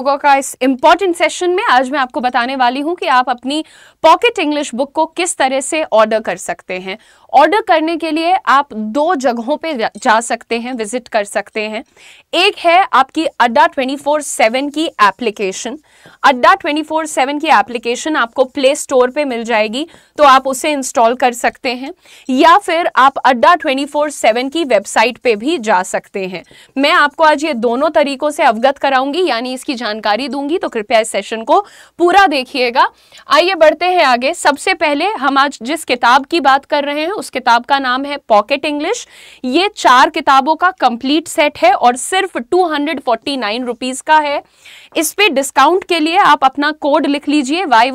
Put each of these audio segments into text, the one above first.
लोगों का इस इम्पॉर्टेंट सेशन में आज मैं आपको बताने वाली हूँ कि आप अपनी पॉकेट इंग्लिश बुक को किस तरह से ऑर्डर कर सकते हैं ऑर्डर करने के लिए आप दो जगहों पे जा सकते हैं विजिट कर सकते हैं एक है आपकी अड्डा ट्वेंटी फोर सेवन की application Adda twenty four seven की एप्लीकेशन आपको प्ले स्टोर पे मिल जाएगी तो आप उसे इंस्टॉल कर सकते हैं या फिर आप अड्डा ट्वेंटी फोर सेवन की वेबसाइट पे भी जा सकते हैं मैं आपको आज ये दोनों तरीकों से अवगत कराऊंगी यानी इसकी जान जानकारी दूंगी तो कृपया इस सेशन को पूरा देखिएगा आइए बढ़ते हैं आगे सबसे पहले हम आज जिस किताब की बात कर रहे हैं उस किताब का नाम है पॉकेट इंग्लिश ये चार किताबों का कंप्लीट सेट है और सिर्फ टू हंड्रेड का है इस पे डिस्काउंट के लिए आप अपना कोड लिख लीजिए वाई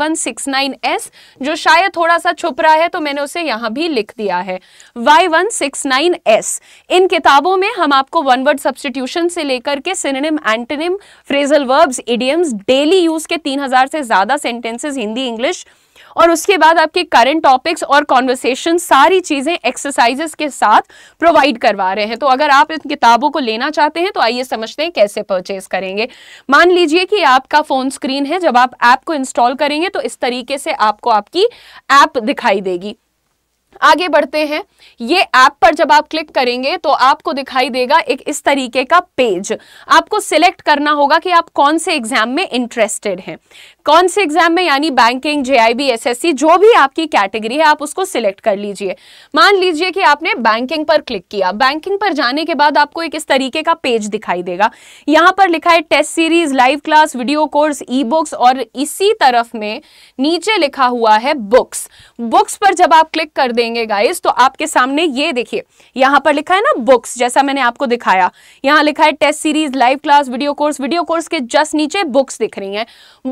जो शायद थोड़ा सा छुप रहा है तो मैंने उसे यहां भी लिख दिया है Y one six nine S इन किताबों में हम आपको वन वर्ड सब्सटीट्यूशन से लेकर के synonym antonym phrasal verb verbs idioms daily use के 3000 से ज्यादा सेंटेंसेस हिंदी इंग्लिश और उसके बाद आपके करंट टॉपिक्स और कॉन्वर्सेशन सारी चीजें एक्सरसाइजेस के साथ प्रोवाइड करवा रहे हैं तो अगर आप इन किताबों को लेना चाहते हैं तो आइए समझते हैं कैसे परचेज करेंगे मान लीजिए कि आपका फोन स्क्रीन है जब आप ऐप को इंस्टॉल करेंगे तो इस तरीके से आपको आपकी ऐप आप दिखाई देगी आगे बढ़ते हैं ये ऐप पर जब आप क्लिक करेंगे तो आपको दिखाई देगा एक इस तरीके का पेज आपको सिलेक्ट करना होगा कि आप कौन से एग्जाम में इंटरेस्टेड हैं कौन से एग्जाम में यानी बैंकिंग जे आई जो भी आपकी कैटेगरी है आप उसको सिलेक्ट कर लीजिए मान लीजिए कि आपने बैंकिंग पर क्लिक किया बैंकिंग पर जाने के बाद आपको एक इस तरीके का पेज दिखाई देगा यहाँ पर लिखा है test series live class video course e books और इसी तरफ में नीचे लिखा हुआ है बुक्स बुक्स पर जब आप क्लिक कर दें देंगे गाइस तो आपके सामने ये देखिए यहाँ पर लिखा है ना बुक्स जैसा मैंने आपको दिखाया यहाँ लिखा है test series live class video course video course के जस्ट नीचे बुक्स दिख रही हैं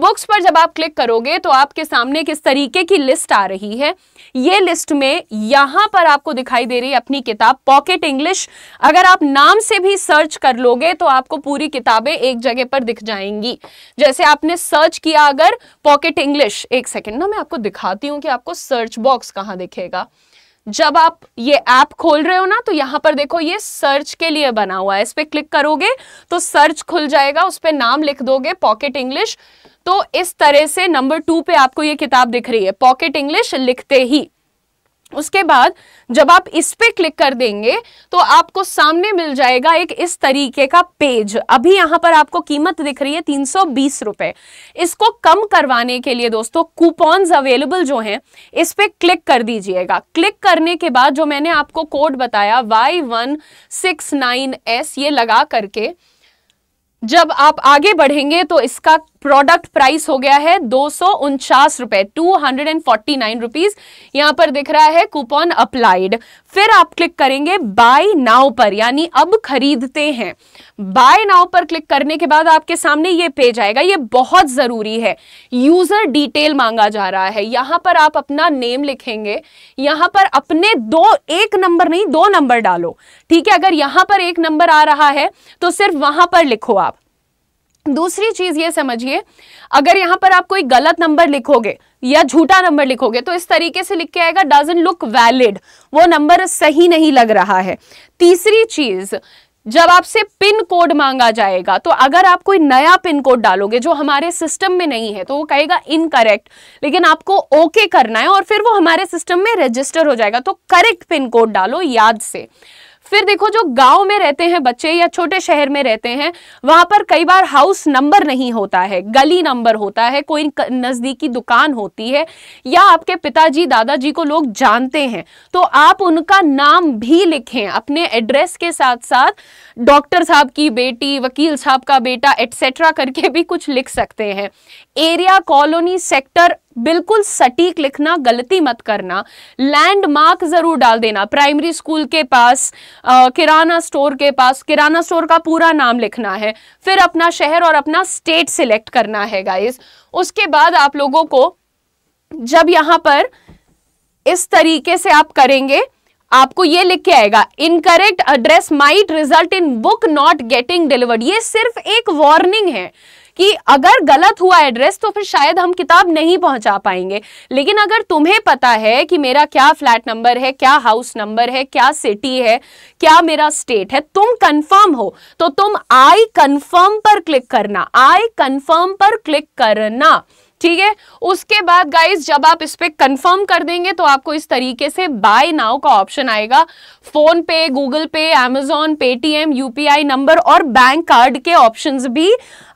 बुक्स पर जब आप क्लिक करोगे तो आपके सामने किस तरीके की लिस्ट आ रही है ये लिस्ट में यहाँ पर आपको दिखाई दे रही है अपनी किताब पॉकेट इंग्लिश अगर आप नाम से भी सर्च कर लोगे तो आपको पूरी किताबें एक जगह पर दिख जाएंगी जैसे आपने सर्च किया अगर पॉकेट इंग्लिश एक सेकेंड ना मैं आपको दिखाती हूँ कि आपको सर्च बॉक्स कहाँ दिखेगा जब आप ये ऐप खोल रहे हो ना तो यहां पर देखो ये सर्च के लिए बना हुआ है इस पर क्लिक करोगे तो सर्च खुल जाएगा उस पर नाम लिख दोगे पॉकेट इंग्लिश तो इस तरह से नंबर टू पे आपको ये किताब दिख रही है पॉकेट इंग्लिश लिखते ही उसके बाद जब आप इस पे क्लिक कर देंगे तो आपको सामने मिल जाएगा एक इस तरीके का पेज अभी यहां पर आपको कीमत दिख रही है तीन सौ बीस रुपए इसको कम करवाने के लिए दोस्तों कूपॉन्स अवेलेबल जो हैं इस पे क्लिक कर दीजिएगा क्लिक करने के बाद जो मैंने आपको कोड बताया Y one six nine S ये लगा करके जब आप आगे बढ़ेंगे तो इसका प्रोडक्ट प्राइस हो गया है दो सौ उनचास रुपए two hundred and forty nine rupees यहां पर दिख रहा है कूपन अप्लाइड फिर आप क्लिक करेंगे बाय नाउ पर यानी अब खरीदते हैं बाय नाउ पर क्लिक करने के बाद आपके सामने ये पेज आएगा ये बहुत जरूरी है यूजर डिटेल मांगा जा रहा है यहां पर आप अपना नेम लिखेंगे यहां पर अपने दो एक नंबर नहीं दो नंबर डालो ठीक है अगर यहां पर एक नंबर आ रहा है तो सिर्फ वहां पर लिखो आप दूसरी चीज ये समझिए अगर यहां पर आप कोई गलत नंबर लिखोगे या झूठा नंबर लिखोगे तो इस तरीके से लिख के आएगा डजन लुक वैलिड वो नंबर सही नहीं लग रहा है तीसरी चीज जब आपसे पिन कोड मांगा जाएगा तो अगर आप कोई नया पिन कोड डालोगे जो हमारे सिस्टम में नहीं है तो वो कहेगा इनकरेक्ट लेकिन आपको ओके करना है और फिर वो हमारे सिस्टम में रजिस्टर हो जाएगा तो करेक्ट पिन कोड डालो याद से फिर देखो जो गांव में रहते हैं बच्चे या छोटे शहर में रहते हैं वहां पर कई बार हाउस नंबर नहीं होता है गली नंबर होता है कोई नजदीकी दुकान होती है या आपके पिताजी दादाजी को लोग जानते हैं तो आप उनका नाम भी लिखें अपने एड्रेस के साथ साथ डॉक्टर साहब की बेटी वकील साहब का बेटा एटसेट्रा करके भी कुछ लिख सकते हैं एरिया कॉलोनी सेक्टर बिल्कुल सटीक लिखना गलती मत करना लैंडमार्क जरूर डाल देना प्राइमरी स्कूल के पास किराना स्टोर के पास किराना स्टोर का पूरा नाम लिखना है फिर अपना शहर और अपना स्टेट सिलेक्ट करना है गाइस उसके बाद आप लोगों को जब यहां पर इस तरीके से आप करेंगे आपको ये लिख के आएगा incorrect address might result in book not getting delivered ये सिर्फ एक वार्निंग है कि अगर गलत हुआ एड्रेस तो फिर शायद हम किताब नहीं पहुंचा पाएंगे लेकिन अगर तुम्हें पता है कि मेरा क्या फ्लैट नंबर है क्या हाउस नंबर है क्या सिटी है क्या मेरा स्टेट है तुम कंफर्म हो तो तुम आई कंफर्म पर क्लिक करना आई कंफर्म पर क्लिक करना ठीक है उसके बाद गाइज जब आप इस पर कंफर्म कर देंगे तो आपको इस तरीके से बाय नाउ का ऑप्शन आएगा PhonePe Google Pay Amazon Paytm UPI number और बैंक कार्ड के ऑप्शन भी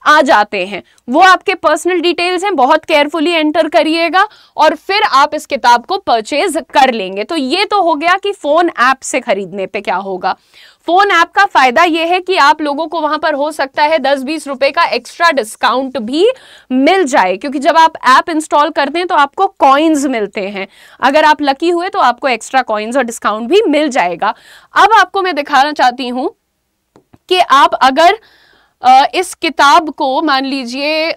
आ जाते हैं वो आपके पर्सनल डिटेल्स हैं बहुत केयरफुली एंटर करिएगा और फिर आप इस किताब को परचेज कर लेंगे तो ये तो हो गया कि फ़ोन ऐप से खरीदने पे क्या होगा फ़ोन ऐप का फ़ायदा ये है कि आप लोगों को वहां पर हो सकता है दस बीस रुपए का एक्स्ट्रा डिस्काउंट भी मिल जाए क्योंकि जब आप ऐप इंस्टॉल करते हैं तो आपको कॉइन्स मिलते हैं अगर आप लकी हुए तो आपको एक्स्ट्रा कॉइन्स और डिस्काउंट भी मिल जाएगा अब आपको मैं दिखाना चाहती हूँ कि आप अगर इस किताब को मान लीजिए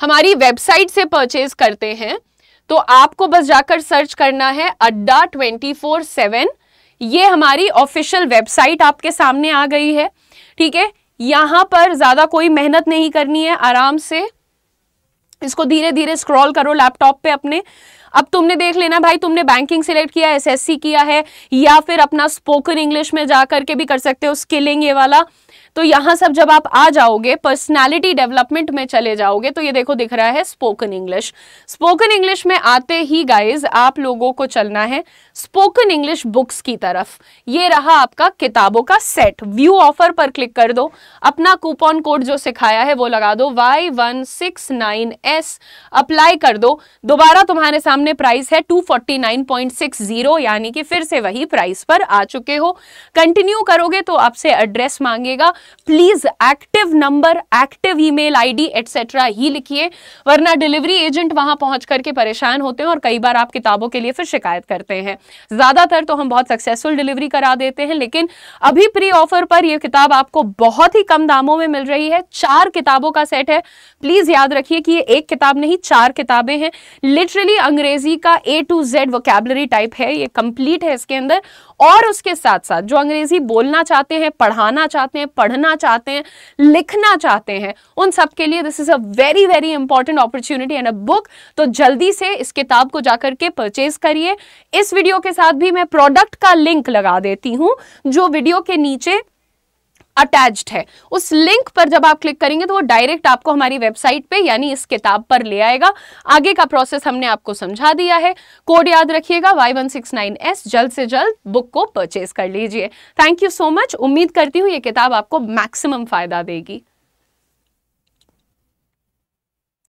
हमारी वेबसाइट से परचेज करते हैं तो आपको बस जाकर सर्च करना है अड्डा ट्वेंटी फोर सेवन ये हमारी ऑफिशियल वेबसाइट आपके सामने आ गई है ठीक है यहां पर ज़्यादा कोई मेहनत नहीं करनी है आराम से इसको धीरे धीरे स्क्रॉल करो लैपटॉप पे अपने अब तुमने देख लेना भाई तुमने बैंकिंग सिलेक्ट किया एसएससी किया है या फिर अपना स्पोकन इंग्लिश में जा करके भी कर सकते हो स्किलिंग ये वाला तो यहां सब जब आप आ जाओगे पर्सनैलिटी डेवलपमेंट में चले जाओगे तो ये देखो दिख रहा है स्पोकन इंग्लिश स्पोकन इंग्लिश में आते ही गाइज आप लोगों को चलना है स्पोकन इंग्लिश बुक्स की तरफ ये रहा आपका किताबों का सेट व्यू ऑफर पर क्लिक कर दो अपना कूपन कोड जो सिखाया है वो लगा दो Y one six nine S apply कर दो दोबारा तुम्हारे सामने प्राइस है two forty nine point six zero यानी कि फिर से वही प्राइस पर आ चुके हो कंटिन्यू करोगे तो आपसे एड्रेस मांगेगा please active number active email ID etcetera ही लिखिए वरना डिलीवरी एजेंट वहां पहुंच करके परेशान होते हैं और कई बार आप किताबों के लिए फिर शिकायत करते हैं ज्यादातर तो हम बहुत सक्सेसफुल डिलीवरी करा देते हैं लेकिन अभी प्री ऑफर पर यह किताब आपको बहुत ही कम दामों में मिल रही है चार किताबों का सेट है प्लीज याद रखिए कि ये एक किताब नहीं चार किताबें हैं लिटरली अंग्रेजी का A to Z vocabulary type है ये कंप्लीट है इसके अंदर और उसके साथ साथ जो अंग्रेजी बोलना चाहते हैं पढ़ाना चाहते हैं पढ़ना चाहते हैं लिखना चाहते हैं उन सब के लिए this is a very very important opportunity and a book तो जल्दी से इस किताब को जाकर के परचेज करिए इस वीडियो के साथ भी मैं प्रोडक्ट का लिंक लगा देती हूँ जो वीडियो के नीचे अटैच्ड है उस लिंक पर जब आप क्लिक करेंगे तो वो डायरेक्ट आपको हमारी वेबसाइट पे यानी इस किताब पर ले आएगा आगे का प्रोसेस हमने आपको समझा दिया है कोड याद रखिएगा Y one six nine S जल्द से जल्द बुक को परचेज कर लीजिए थैंक यू सो मच उम्मीद करती हूँ ये किताब आपको मैक्सिमम फायदा देगी